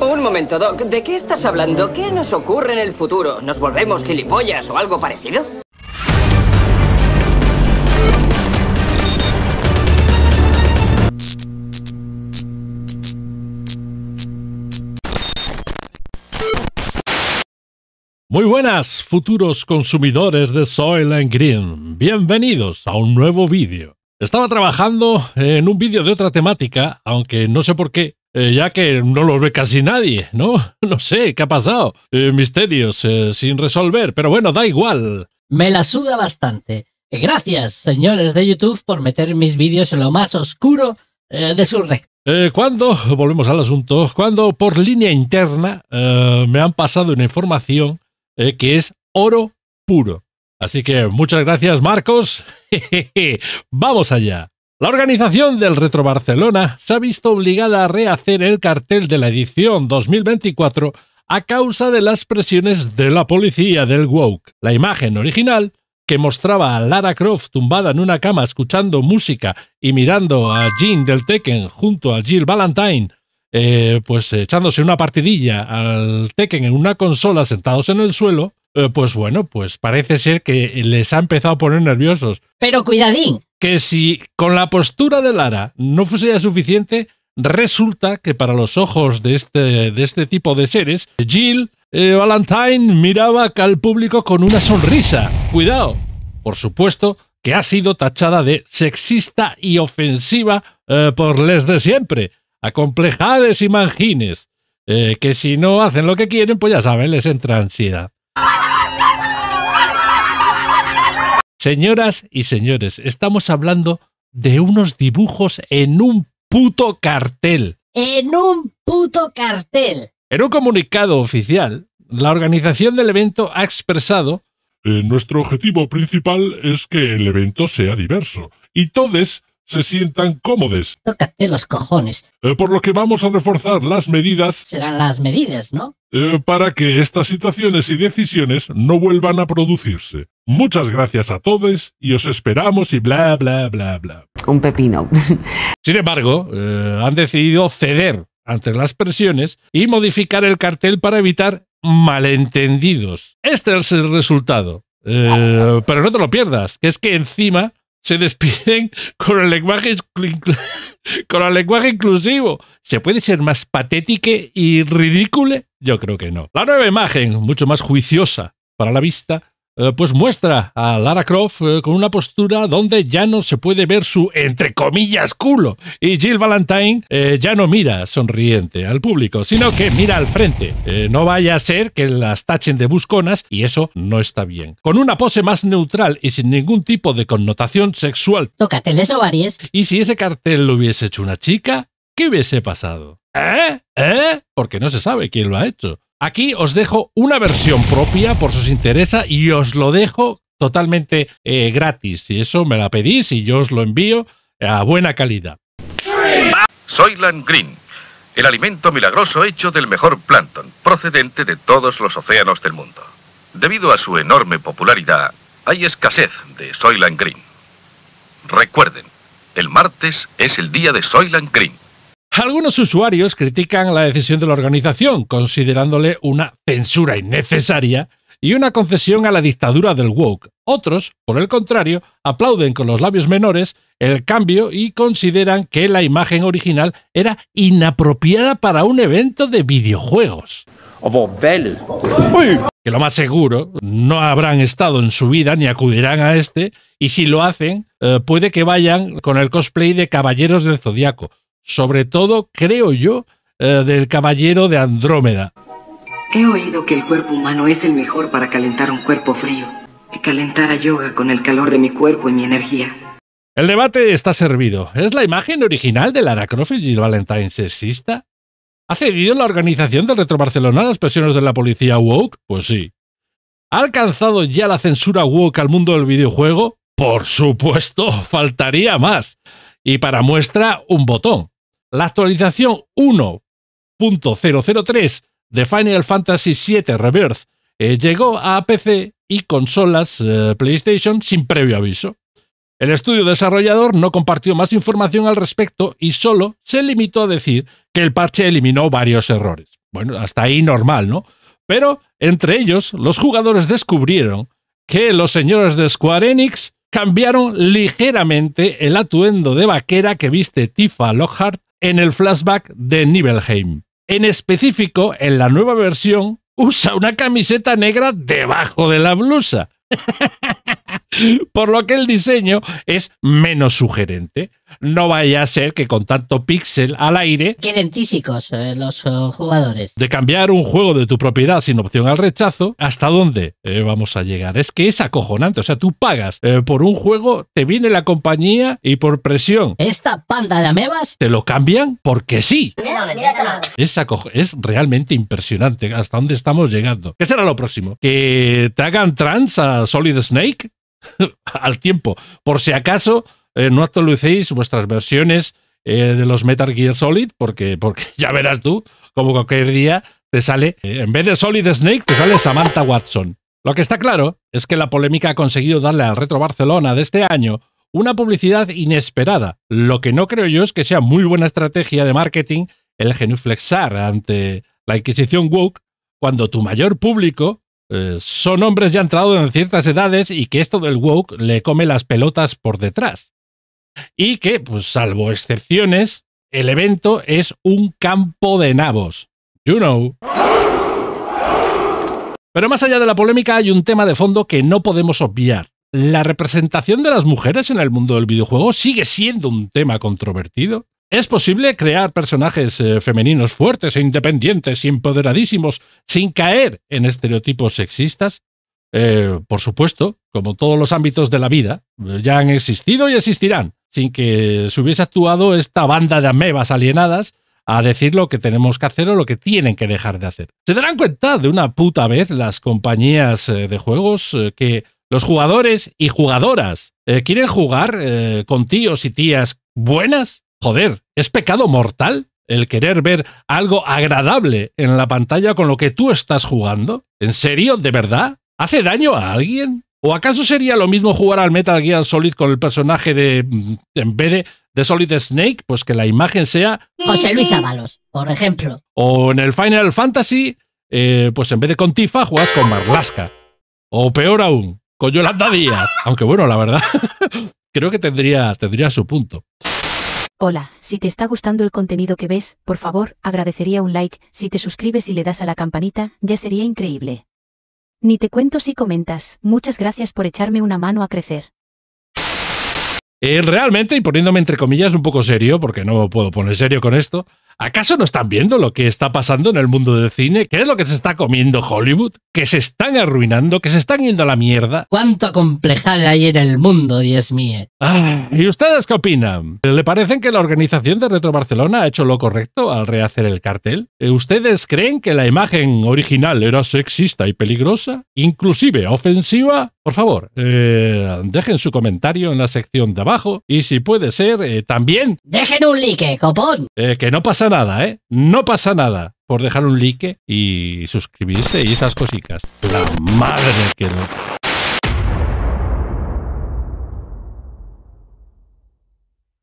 Un momento, Doc. ¿De qué estás hablando? ¿Qué nos ocurre en el futuro? ¿Nos volvemos gilipollas o algo parecido? Muy buenas, futuros consumidores de Soil and Green. Bienvenidos a un nuevo vídeo. Estaba trabajando en un vídeo de otra temática, aunque no sé por qué, eh, ya que no los ve casi nadie, ¿no? No sé, ¿qué ha pasado? Eh, misterios eh, sin resolver, pero bueno, da igual. Me la suda bastante. Gracias, señores de YouTube, por meter mis vídeos en lo más oscuro de su red. cuando, volvemos al asunto, cuando por línea interna me han pasado una información que es oro puro. Así que muchas gracias, Marcos. Vamos allá. La organización del Retro Barcelona se ha visto obligada a rehacer el cartel de la edición 2024 a causa de las presiones de la policía del woke. La imagen original, que mostraba a Lara Croft tumbada en una cama escuchando música y mirando a Jean del Tekken junto a Jill Valentine, eh, pues echándose una partidilla al Tekken en una consola sentados en el suelo, eh, pues bueno, pues parece ser que les ha empezado a poner nerviosos. Pero cuidadín, que si con la postura de Lara no fuese ya suficiente, resulta que para los ojos de este, de este tipo de seres, Jill eh, Valentine miraba al público con una sonrisa. Cuidado. Por supuesto que ha sido tachada de sexista y ofensiva eh, por les de siempre. Acomplejades y manjines. Eh, que si no hacen lo que quieren, pues ya saben, les entra ansiedad. Señoras y señores, estamos hablando de unos dibujos en un puto cartel. En un puto cartel. En un comunicado oficial, la organización del evento ha expresado eh, Nuestro objetivo principal es que el evento sea diverso y todos se sientan cómodos. Tócate los cojones. Eh, por lo que vamos a reforzar las medidas. Serán las medidas, ¿no? Eh, para que estas situaciones y decisiones no vuelvan a producirse. Muchas gracias a todos y os esperamos y bla, bla, bla, bla. Un pepino. Sin embargo, eh, han decidido ceder ante las presiones y modificar el cartel para evitar malentendidos. Este es el resultado. Eh, pero no te lo pierdas, que es que encima se despiden con el lenguaje con el lenguaje inclusivo. ¿Se puede ser más patética y ridículo? Yo creo que no. La nueva imagen, mucho más juiciosa para la vista, eh, pues muestra a Lara Croft eh, con una postura donde ya no se puede ver su, entre comillas, culo. Y Jill Valentine eh, ya no mira sonriente al público, sino que mira al frente. no vaya a ser que las tachen de busconas y eso no está bien. Con una pose más neutral y sin ningún tipo de connotación sexual. Tócate les Y si ese cartel lo hubiese hecho una chica, ¿qué hubiese pasado? ¿Eh? ¿Eh? Porque no se sabe quién lo ha hecho. Aquí os dejo una versión propia por si os interesa y os lo dejo totalmente eh, gratis. Si eso me la pedís y yo os lo envío eh, a buena calidad. Soyland Green, el alimento milagroso hecho del mejor plancton procedente de todos los océanos del mundo. Debido a su enorme popularidad, hay escasez de Soyland Green. Recuerden, el martes es el día de Soyland Green. Algunos usuarios critican la decisión de la organización, considerándole una censura innecesaria y una concesión a la dictadura del woke. Otros, por el contrario, aplauden con los labios menores el cambio y consideran que la imagen original era inapropiada para un evento de videojuegos. Que lo más seguro, no habrán estado en su vida ni acudirán a este, y si lo hacen, eh, puede que vayan con el cosplay de Caballeros del Zodiaco, sobre todo, creo yo, eh, del caballero de Andrómeda. He oído que el cuerpo humano es el mejor para calentar un cuerpo frío y calentar a yoga con el calor de mi cuerpo y mi energía. El debate está servido. ¿Es la imagen original de Lara Croft y el Valentine sexista? ¿Ha cedido la organización del Retro Barcelona a las presiones de la policía woke? Pues sí. ¿Ha alcanzado ya la censura woke al mundo del videojuego? Por supuesto, faltaría más. Y para muestra, un botón. La actualización 1.003 de Final Fantasy VII Reverse eh, llegó a PC y consolas eh, PlayStation sin previo aviso. El estudio desarrollador no compartió más información al respecto y solo se limitó a decir que el parche eliminó varios errores. Bueno, hasta ahí normal, ¿no? Pero entre ellos, los jugadores descubrieron que los señores de Square Enix cambiaron ligeramente el atuendo de vaquera que viste Tifa Lockhart en el flashback de Nibelheim. En específico, en la nueva versión, usa una camiseta negra debajo de la blusa. Por lo que el diseño es menos sugerente. No vaya a ser que con tanto píxel al aire... Quieren tísicos eh, los eh, jugadores. De cambiar un juego de tu propiedad sin opción al rechazo, ¿hasta dónde eh, vamos a llegar? Es que es acojonante. O sea, tú pagas por un juego, te viene la compañía y por presión... ¿Esta panda de amebas? Te lo cambian porque sí. Es, es realmente impresionante hasta dónde estamos llegando. ¿Qué será lo próximo? ¿Que te hagan trans a Solid Snake? al tiempo, por si acaso eh, no actualicéis vuestras versiones eh, de los Metal Gear Solid, porque, porque ya verás tú, como cualquier día te sale, eh, en vez de Solid Snake, te sale Samantha Watson. Lo que está claro es que la polémica ha conseguido darle al Retro Barcelona de este año una publicidad inesperada. Lo que no creo yo es que sea muy buena estrategia de marketing el genuflexar ante la Inquisición woke cuando tu mayor público son hombres ya entrados en ciertas edades y que esto del woke le come las pelotas por detrás y que, pues salvo excepciones, el evento es un campo de nabos. You know. Pero más allá de la polémica hay un tema de fondo que no podemos obviar. ¿La representación de las mujeres en el mundo del videojuego sigue siendo un tema controvertido? ¿Es posible crear personajes eh, femeninos fuertes e independientes y empoderadísimos sin caer en estereotipos sexistas? Eh, por supuesto, como todos los ámbitos de la vida, eh, ya han existido y existirán sin que se hubiese actuado esta banda de amebas alienadas a decir lo que tenemos que hacer o lo que tienen que dejar de hacer. Se darán cuenta de una puta vez las compañías eh, de juegos eh, que los jugadores y jugadoras eh, quieren jugar con tíos y tías buenas. Joder, es pecado mortal el querer ver algo agradable en la pantalla con lo que tú estás jugando. ¿En serio? ¿De verdad? ¿Hace daño a alguien? ¿O acaso sería lo mismo jugar al Metal Gear Solid con el personaje de. Mm, en vez de, Solid Snake, pues que la imagen sea. José Luis Ábalos, por ejemplo. O en el Final Fantasy, eh, pues en vez de con Tifa, juegas con Marlaska. O peor aún, con Yolanda Díaz. Aunque bueno, la verdad, creo que tendría, tendría su punto. Hola, si te está gustando el contenido que ves, por favor, agradecería un like, si te suscribes y le das a la campanita, ya sería increíble. Ni te cuento si comentas, muchas gracias por echarme una mano a crecer. Eh, realmente, y poniéndome entre comillas un poco serio, porque no puedo poner serio con esto, ¿Acaso no están viendo lo que está pasando en el mundo del cine? ¿Qué es lo que se está comiendo Hollywood? ¿Que se están arruinando? ¿Que se están yendo a la mierda? ¿Cuánto complejada hay en el mundo, Dios mío? Ah, ¿Y ustedes qué opinan? ¿Le parecen que la organización de Retro Barcelona ha hecho lo correcto al rehacer el cartel? Eh, ¿Ustedes creen que la imagen original era sexista y peligrosa? ¿Inclusive ofensiva? Por favor, eh, dejen su comentario en la sección de abajo y si puede ser, eh, también... Dejen un like, copón. Eh, que no pasa nada, ¿eh? No pasa nada por dejar un like y suscribirse y esas cositas. La madre que lo...